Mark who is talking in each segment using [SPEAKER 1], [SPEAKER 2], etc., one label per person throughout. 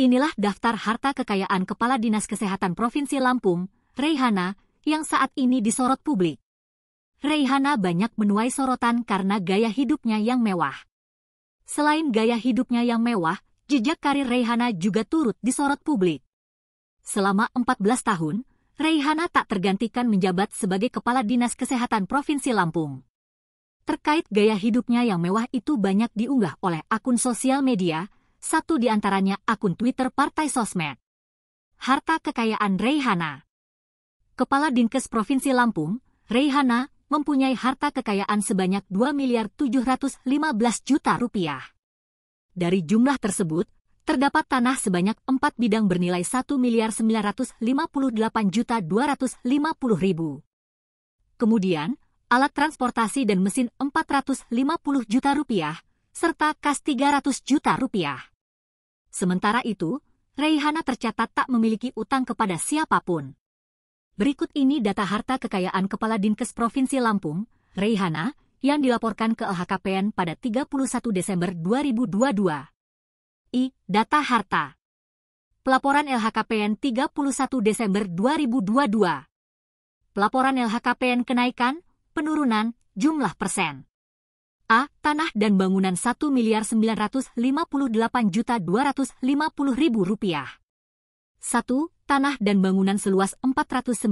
[SPEAKER 1] Inilah daftar harta kekayaan Kepala Dinas Kesehatan Provinsi Lampung, Reihana, yang saat ini disorot publik. Reihana banyak menuai sorotan karena gaya hidupnya yang mewah. Selain gaya hidupnya yang mewah, jejak karir Reihana juga turut disorot publik. Selama 14 tahun, Reihana tak tergantikan menjabat sebagai Kepala Dinas Kesehatan Provinsi Lampung. Terkait gaya hidupnya yang mewah itu banyak diunggah oleh akun sosial media, satu di antaranya akun Twitter Partai Sosmed. Harta Kekayaan Reihana Kepala Dinkes Provinsi Lampung, Reihana, mempunyai harta kekayaan sebanyak 2 miliar 715 juta rupiah. Dari jumlah tersebut, terdapat tanah sebanyak 4 bidang bernilai 1 miliar 958 juta 250 ribu. Kemudian, alat transportasi dan mesin 450 juta rupiah, serta kas 300 juta rupiah. Sementara itu, Reihana tercatat tak memiliki utang kepada siapapun. Berikut ini data harta kekayaan Kepala Dinkes Provinsi Lampung, Reihana, yang dilaporkan ke LHKPN pada 31 Desember 2022. I. Data harta. Pelaporan LHKPN 31 Desember 2022. Pelaporan LHKPN kenaikan, penurunan, jumlah persen. A. Tanah dan bangunan 1 miliar juta ribu rupiah. 1. Tanah dan bangunan seluas 498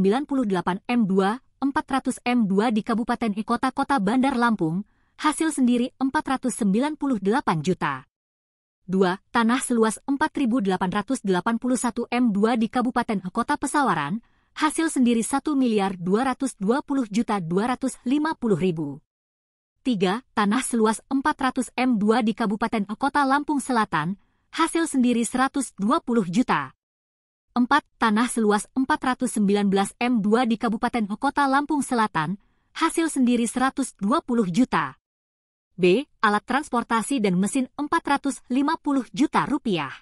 [SPEAKER 1] M2, 400 M2 di Kabupaten Kota Kota Bandar Lampung, hasil sendiri 498 juta. 2. Tanah seluas 4.881 M2 di Kabupaten Kota Pesawaran, hasil sendiri 1 miliar 220 juta 250 ribu. 3. Tanah seluas 400 M2 di Kabupaten Kota Lampung Selatan, hasil sendiri 120 juta. 4. Tanah seluas 419 M2 di Kabupaten Kota Lampung Selatan, hasil sendiri 120 juta. B. Alat transportasi dan mesin 450 juta rupiah.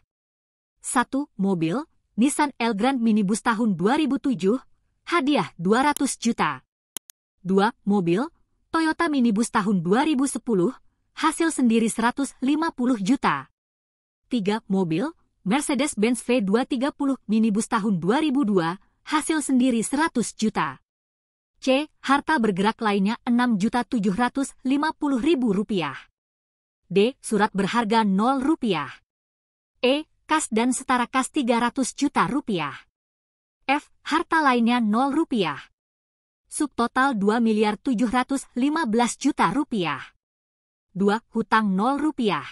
[SPEAKER 1] 1. Mobil, Nissan Elgrand Grand Minibus tahun 2007, hadiah 200 juta. 2. Mobil, Toyota Minibus tahun 2010, hasil sendiri 150 juta. 3. Mobil, Mercedes-Benz V230 Minibus tahun 2002, hasil sendiri 100 juta. C. Harta bergerak lainnya rp rupiah. D. Surat berharga 0 rupiah. E. Kas dan setara kas 300 juta rupiah. F. Harta lainnya 0 rupiah subtotal 2 miliar 715 juta rupiah. 2. Hutang 0 rupiah.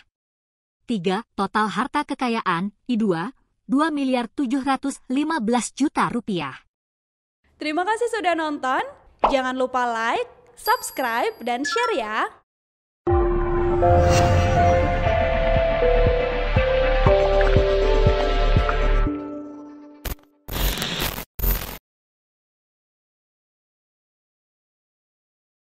[SPEAKER 1] 3. Total harta kekayaan, I2, 2 miliar 715 juta rupiah. Terima kasih sudah nonton. Jangan lupa like, subscribe, dan share ya.